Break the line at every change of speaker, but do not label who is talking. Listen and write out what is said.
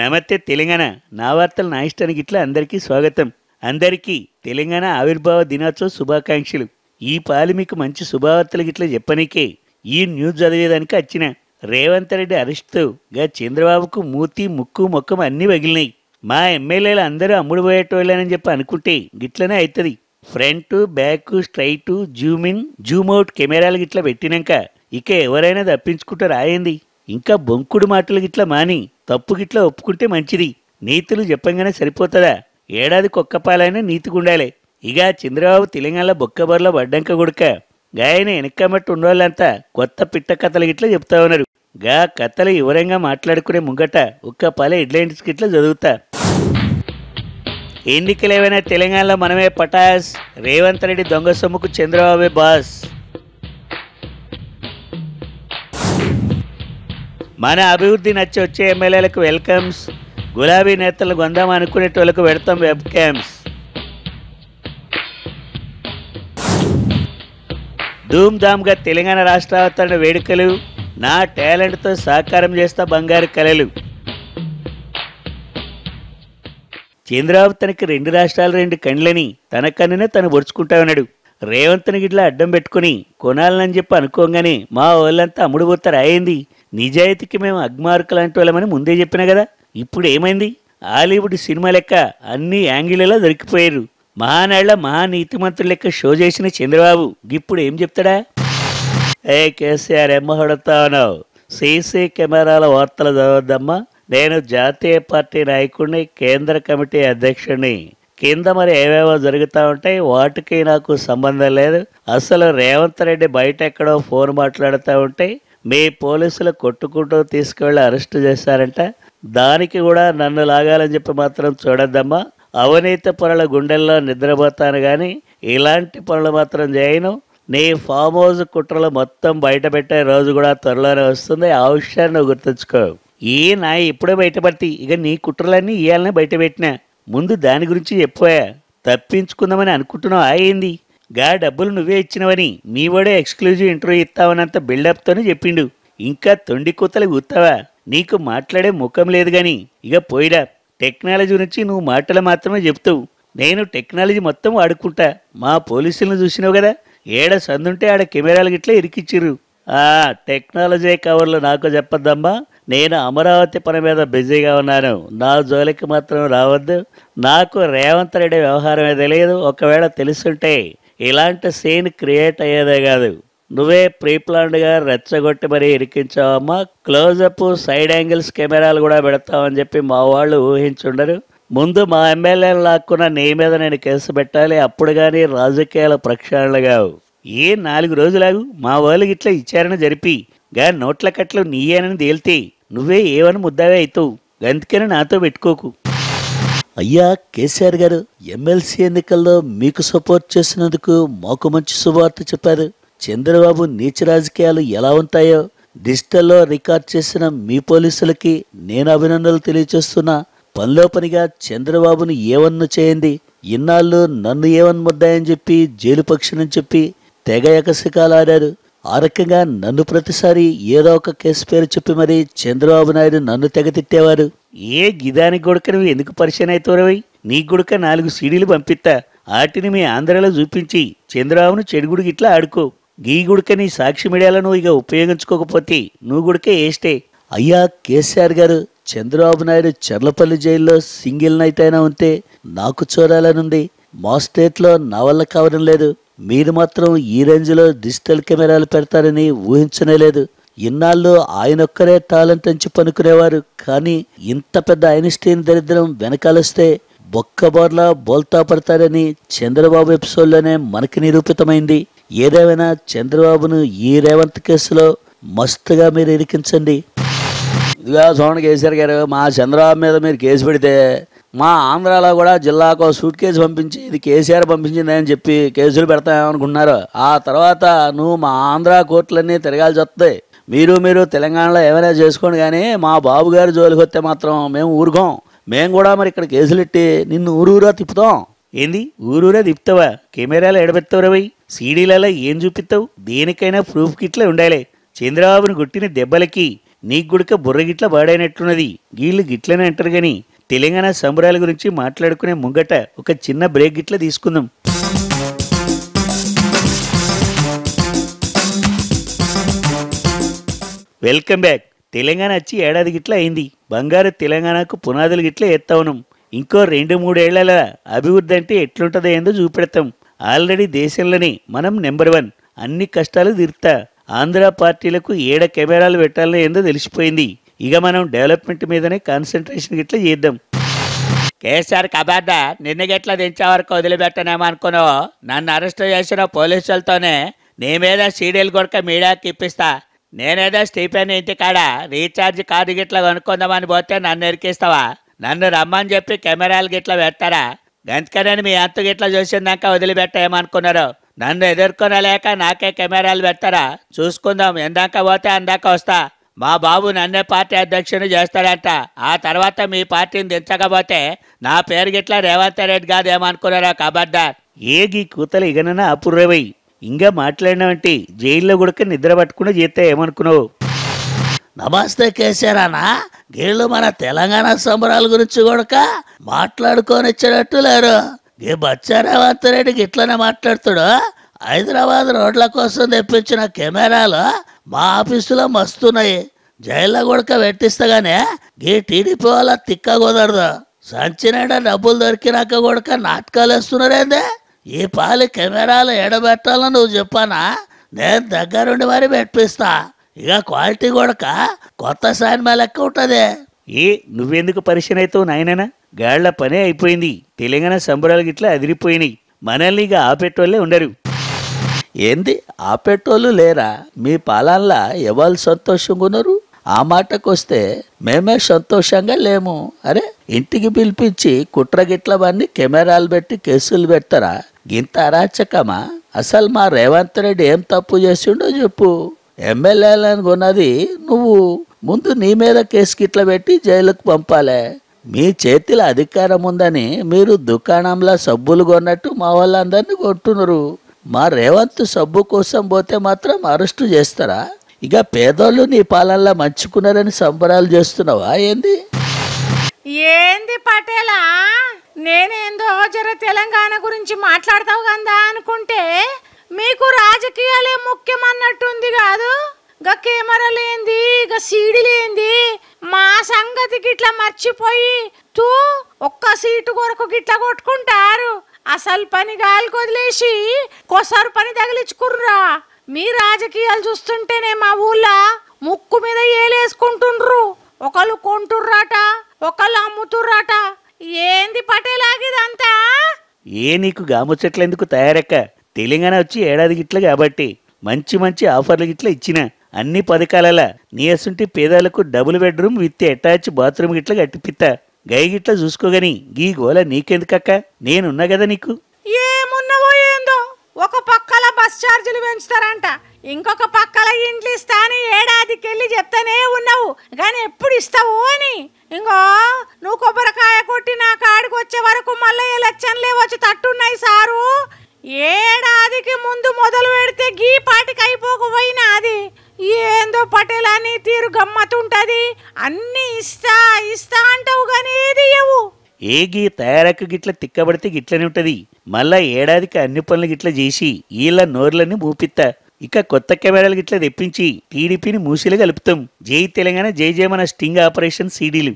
నమస్తే తెలంగాణ నా వార్తలు నా ఇష్టానికి ఇట్లా అందరికీ స్వాగతం అందరికీ తెలంగాణ ఆవిర్భావ దినోత్సవ శుభాకాంక్షలు ఈ పాలు మీకు మంచి శుభవార్తలు ఇట్లా చెప్పనీకే ఈ న్యూస్ చదివేదానికి వచ్చిన రేవంత్ రెడ్డి అరెస్టు గా చంద్రబాబుకు మూతి ముక్కు మొక్కం అన్నీ వగిలినాయి మా ఎమ్మెల్యేలు అందరూ అమ్ముడు పోయేటోళ్ళని చెప్పి అనుకుంటే గిట్లనే అవుతుంది front back straight zoom in zoom out కెమెరాలు గిట్లా పెట్టినాక ఇక ఎవరైనా తప్పించుకుంటూ రాయింది ఇంకా బొంకుడు మాటలు గిట్లా మాని తప్పు గిట్లా ఒప్పుకుంటే మంచిది నీతులు చెప్పంగానే సరిపోతుందా ఏడాది కుక్కపాలైనా నీతిగుండాలే ఇక చంద్రబాబు తెలంగాణలో బొక్కబర్లో వడ్డంక కొడుక గాయన వెనక్కమట్టు ఉండోళ్ళంతా కొత్త పిట్ట కథలు గిట్లా చెప్తా ఉన్నారు గా కథలు వివరంగా మాట్లాడుకునే ముంగట ఒక్క పాల హెడ్లైన్స్ గిట్లా చదువుతా ఎన్నికలేవైనా తెలంగాణలో మనమే పటాస్ రేవంత్ రెడ్డి దొంగ సొమ్ముకు చంద్రబాబే బాస్ మన అభివృద్ధి నచ్చి వచ్చే ఎమ్మెల్యేలకు వెల్కమ్స్ గులాబీ నేతలు కొందాం అనుకునేటోళ్ళకు పెడతాం వెబ్ క్యామ్స్ ధూమ్ధామ్గా తెలంగాణ రాష్ట్రావతరణ వేడుకలు నా టాలెంట్తో సహకారం చేస్తా బంగారు కళలు చంద్రబాబు తనకి రెండు రాష్ట్రాలు రెండు కండ్లని తన కన్నునే తను పొడుచుకుంటా ఉన్నాడు రేవంత్ని గిట్లా అడ్డం పెట్టుకుని కొనాలని చెప్పి అనుకోగానే మా వాళ్ళంతా అమ్ముడుపోతారు అయింది నిజాయితీకి మేము అగ్మార్కు లాంటి వాళ్ళమని ముందే చెప్పినా కదా ఇప్పుడు ఏమైంది హాలీవుడ్ సినిమా లెక్క అన్ని యాంగిళ్ళలో దొరికిపోయారు మహానాళ్ల మహానీతిమంతుడు లెక్క షో చేసిన చంద్రబాబు ఇప్పుడు ఏం చెప్తాడా ఏ కేసీఆర్ ఉన్నావు సీసీ కెమెరాల వార్తలు చదవద్దమ్మా నేను జాతీయ పార్టీ నాయకుడిని కేంద్ర కమిటీ అధ్యక్షుడిని కింద మరి ఏవేవో జరుగుతూ ఉంటాయి వాటికి నాకు సంబంధం లేదు అసలు రేవంత్ రెడ్డి బయట ఎక్కడో ఫోన్ మాట్లాడుతూ ఉంటాయి మీ పోలీసులు కొట్టుకుంటూ తీసుకువెళ్ళి అరెస్ట్ చేశారంట దానికి కూడా నన్ను లాగాలని చెప్పి మాత్రం చూడద్దమ్మా అవినీతి పనుల గుండెల్లో నిద్రపోతాను కానీ ఇలాంటి పనులు మాత్రం చేయను నీ ఫామ్ హౌస్ కుట్రలు మొత్తం బయటపెట్టే రోజు కూడా త్వరలోనే వస్తుంది ఆ విషయాన్ని నువ్వు గుర్తుంచుకో ఈ నా ఇప్పుడే బయటపడితే ఇక నీ కుట్రలన్నీ ఇవాళనే బయటపెట్టినా ముందు దాని గురించి చెప్పోయా తప్పించుకుందామని అనుకుంటున్నావు అయింది గా డబ్బులు నువ్వే ఇచ్చినవని నీవాడే ఎక్స్క్లూజివ్ ఇంటర్వ్యూ ఇస్తావనంత బిల్డప్తోనే చెప్పిండు ఇంకా తొండి కూతలు గుర్తావా నీకు మాట్లాడే ముఖం లేదు గాని ఇక పోయిరా టెక్నాలజీ గురించి నువ్వు మాటలు మాత్రమే చెప్తావు నేను టెక్నాలజీ మొత్తం వాడుకుంటా మా పోలీసులను చూసినావు కదా ఏడ సందుంటే ఆడ కెమెరాలు గిట్ల ఇరికిచ్చిర్రు ఆ టెక్నాలజీ కవర్లో నాకు చెప్పద్దమ్మా నేను అమరావతి పని మీద బిజీగా ఉన్నాను నా జోలికి మాత్రం రావద్దు నాకు రేవంత్ రెడ్డి ఏదో లేదు ఒకవేళ తెలుసుంటే ఇలాంటి సీన్ క్రియేట్ అయ్యేదే కాదు నువ్వే ప్రీప్లాన్డ్గా రెచ్చగొట్టి మరీ ఇరికించావమ్మా క్లోజప్ సైడ్ యాంగిల్స్ కెమెరాలు కూడా పెడతామని చెప్పి మా వాళ్ళు ఊహించుండరు ముందు మా ఎమ్మెల్యేలు లాక్కున్న నీ మీద నేను కేసు పెట్టాలి అప్పుడు కానీ రాజకీయాల ప్రక్షాళనలు కావు ఏ నాలుగు రోజులాగు మా వాళ్ళకి ఇట్లా ఇచ్చారని జరిపి గా నోట్ల కట్లు నీయేనని తేలితే నువ్వే ఏమని ముద్దావే అవుతావు గంతికని నాతో పెట్టుకోకు అయ్యా కేసీఆర్ గారు ఎమ్మెల్సీ ఎన్నికల్లో మీకు సపోర్ట్ చేసినందుకు మాకు మంచి శుభవార్త చెప్పారు చంద్రబాబు నీచ రాజకీయాలు ఎలా ఉంటాయో డిజిటల్లో రికార్డ్ చేసిన మీ పోలీసులకి నేను అభినందనలు తెలియచేస్తున్నా పనిలో పనిగా చంద్రబాబును ఏవన్ను చేయండి ఇన్నాళ్ళు నన్ను ఏవన్ ముద్దాయని చెప్పి జైలు పక్షినని చెప్పి తెగ ఆడారు ఆ రకంగా నన్ను ప్రతిసారి ఏదో ఒక కేసు పేరు చెప్పి మరి చంద్రబాబు నాయుడు నన్ను తెగ తిట్టేవారు ఏ గిదానికి గొడక నువ్వు ఎందుకు పరిచయం అవుతావురవి నీ గుడక నాలుగు సీడీలు పంపిస్తా ఆటిని మీ ఆంధ్రాలో చూపించి చంద్రబాబును చెడుగుడికి ఇట్లా ఆడుకో గీ గుడక నీ సాక్షి మీడియాలో నువ్వు ఇక ఉపయోగించుకోకపోతే నువ్వు గుడక ఏస్టే అయ్యా కేసీఆర్ గారు చంద్రబాబు నాయుడు చర్లపల్లి జైల్లో సింగిల్ నైట్ అయినా ఉంటే నాకు చూడాలనుంది మా స్టేట్లో నా వల్ల కావడం లేదు మీరు మాత్రం ఈ రేంజ్లో డిజిటల్ కెమెరాలు పెడతారని ఊహించనే లేదు ఇన్నాళ్ళు ఆయనొక్కరే టాలెంట్ అని పనుకునేవారు కానీ ఇంత పెద్ద ఐన్స్టీన్ దరిద్రం వెనకాలొస్తే బొక్కబోర్లా బోల్తా పడతారని చంద్రబాబు ఎపిసోడ్లోనే మనకి నిరూపితమైంది ఏదేమైనా చంద్రబాబును ఈ రేవంత్ కేసులో మస్తుగా మీరు ఇరికించండి ఇదిగా చూడండి కేసీఆర్ గారు మా చంద్రబాబు మీద మీరు కేసు పెడితే మా ఆంధ్రాలో కూడా జిల్లాకు సూట్ కేసు పంపించి ఇది కేసీఆర్ పంపించింది అని చెప్పి కేసులు పెడతామనుకున్నారు ఆ తర్వాత నువ్వు మా ఆంధ్ర కోర్టులన్నీ తిరగాల్సి వస్తాయి మీరు మీరు తెలంగాణలో ఏమైనా చేసుకోండి కానీ మా బాబుగారు జోలికి వస్తే మాత్రం మేము ఊరుకోం మేము కూడా మరి ఇక్కడ కేసులు ఇట్టి నిన్ను ఊరూరా తిప్పుతాం ఏంది ఊరూరే తిప్పుతావా కెమెరాలో ఎడబెత్తావు రవి సీడీలలో ఏం చూపిస్తావు దేనికైనా ప్రూఫ్ కిట్లే ఉండాలి చంద్రబాబుని కొట్టిన దెబ్బలకి నీకు గుడిక బుర్రగిట్ల పాడైనట్లున్నది గీళ్ళు గిట్లనే అంటారు కానీ తెలంగాణ సంబరాల గురించి మాట్లాడుకునే ముంగట ఒక చిన్న బ్రేక్ గిట్ల తీసుకుందాం వెల్కమ్ బ్యాక్ తెలంగాణ వచ్చి ఏడాది గిట్ల అయింది బంగారు తెలంగాణకు పునాదులు గిట్ల ఎత్తా ఉన్నాం ఇంకో రెండు మూడేళ్ల అభివృద్ధి అంటే ఎట్లుంటుందో ఏందో చూపెడతాం ఆల్రెడీ దేశంలోనే మనం నెంబర్ వన్ అన్ని కష్టాలు తీరుతా ఆంధ్ర పార్టీలకు ఏడ కెమెరాలు పెట్టాలో ఏందో తెలిసిపోయింది ఇక మనం డెవలప్మెంట్ మీదనే కాన్సన్ట్రేషన్ గిట్లా చేద్దాం కేసీఆర్ కబార్డ నిన్న గిట్లా దించే వరకు వదిలిపెట్టనేమో అనుకున్నావు నన్ను అరెస్ట్ చేసిన పోలీసులతోనే మీద సీడీలు కొడక మీడియాకి ఇప్పిస్తా నేనేదో స్టీఫెన్ ఇంటికాడ రీఛార్జ్ కార్డు గిట్లా కొనుక్కుందామని పోతే నన్ను ఎరికిస్తావా నన్ను రమ్మని చెప్పి కెమెరాలు గిట్లా పెడతారా గంతకనని మీ అంత గిట్లా చూసిందాక వదిలిపెట్టేయమనుకున్నారు నన్ను ఎదుర్కొనలేక నాకే కెమెరాలు పెడతారా చూసుకుందాం ఎందాక పోతే అందాక వస్తా మా బాబు నన్నే పార్టీ అధ్యక్షుని చేస్తాడంట ఆ తర్వాత మీ పార్టీని దించకపోతే నా పేరు గిట్లా రేవంత్ రెడ్డి కాదేమనుకున్నారా ఏ ఏగి కూతలు ఇగనన అపూర్వై ఇంకా మాట్లాడినావంటి జైల్లో కూడా నిద్ర పట్టుకుని చేస్తే ఏమనుకున్నావు నమస్తే కేసీఆర్ అన్న గీళ్ళు మన తెలంగాణ సంబరాల గురించి కొడక మాట్లాడుకోనిచ్చినట్టు లేరు ఈ బచ్చా రేవంత్ రెడ్డికి ఇట్లనే మాట్లాడుతాడు హైదరాబాద్ రోడ్ల కోసం తెప్పించిన కెమెరాలు మా ఆఫీసులో మస్తున్నాయి జైల్లో కొడక పెట్టిస్తగానే ఈ టీడీపీ వాళ్ళ తిక్క కుదరదు సంచినడ డబ్బులు దొరికినాక కొడక నాటకాలు వేస్తున్నారేందే ఈ పాలి కెమెరాలు ఎడబెట్టాలని నువ్వు చెప్పానా నేను దగ్గరుండి మరి పెట్టిస్తా ఇక క్వాలిటీ కొడక కొత్త సినిమా లెక్క ఉంటుంది ఏ నువ్వెందుకు పరిశీలన అవుతావు నాయననా గాళ్ల పనే అయిపోయింది తెలంగాణ సంబరాలు గిట్లా అదిరిపోయినాయి మనల్ని ఇక ఆపేటోళ్ళే ఉండరు ఏంది ఆపేటోళ్ళు లేరా మీ పాలనలా ఎవరు ఉన్నారు ఆ మాటకొస్తే మేమే సంతోషంగా లేము అరే ఇంటికి పిలిపించి కుట్రగిట్లవన్నీ కెమెరాలు పెట్టి కేసులు పెడతారా గింత అరాచకమా అసలు మా రేవంత్ రెడ్డి ఏం తప్పు చేసిండో చెప్పు ఎమ్మెల్యేలను కొన్నది నువ్వు ముందు నీ మీద కేసు గిట్ల పెట్టి జైలుకు పంపాలే మీ చేతిలో అధికారం ఉందని మీరు దుకాణంలో సబ్బులు కొన్నట్టు మా వాళ్ళందరినీ కొట్టునరు మా రేవంత్ సబ్బు కోసం పోతే మాత్రం అరెస్టు చేస్తారా ఇక పేదోళ్ళు నీ పాలనలా మంచుకున్నారని సంబరాలు చేస్తున్నావా ఏంది
ఏంది పటేలా నేనేందో జర తెలంగాణ గురించి మాట్లాడతావు కదా అనుకుంటే మీకు రాజకీయాలే ముఖ్యం అన్నట్టుంది కాదు గా ఇక సీడీ సీడీలేంది మా సంగతికి ఇట్లా మర్చిపోయి తూ ఒక్క సీటు కొరకు గిట్లా కొట్టుకుంటారు అసలు పని గాలికి వదిలేసి కొసారు పని తగిలించుకుర్రా మీ రాజకీయాలు చూస్తుంటేనే మా ఊళ్ళో ముక్కు మీద ఏలేసుకుంటుండ్రు ఒకళ్ళు కొంటుర్రాట ఒకళ్ళు అమ్ముతుర్రాట ఏంది పటేలాగిదంతా
ఏ నీకు గాముచ్చట్లు ఎందుకు తయారక్క తెలంగాణ వచ్చి ఏడాది గిట్ల కాబట్టి మంచి మంచి ఆఫర్లు గిట్ల ఇచ్చిన అన్ని పథకాలలా అసుంటి పేదలకు double bedroom with attach bathroom గిట్ల కట్టిపిత్తా గైగిట్ల చూసుకోగని గీ గోల నీకెందుకక్క నేనున్నా కదా నీకు
ఏమున్నవో ఏందో ఒక పక్కల బస్ ఛార్జీలు పెంచుతారంట ఇంకొక పక్కల ఇంట్లో ఇస్తా అని ఏడాదికెళ్ళి చెప్తానే ఉన్నావు కానీ ఎప్పుడు ఇస్తావు అని ఇంకో నువ్వు కొబ్బరికాయ కొట్టి నా కాడికి వచ్చే వరకు మళ్ళీ ఎలక్షన్లే వచ్చి తట్టున్నాయి సారు ఏడాదికి ముందు మొదలు పెడితే గీ పాటికి అయిపోకపోయినా అది ఏందో పటేల్ అని తీరు గమ్మతుంటది అన్ని ఇస్తా ఇస్తా అంటావు కానీ ఏది ఇవ్వు
ఏగి తయారక్కు గిట్ల తిక్కబడితే గిట్లనే ఉంటది మళ్ళా ఏడాదికి అన్ని పనులు గిట్ల చేసి ఈళ్ళ నోర్లని మూపిత్త ఇక కొత్త కెమెరాలు గిట్ల తెప్పించి టీడీపీని మూసిలు కలుపుతాం జై తెలంగాణ జై జయమన స్టింగ్ ఆపరేషన్ సీడీలు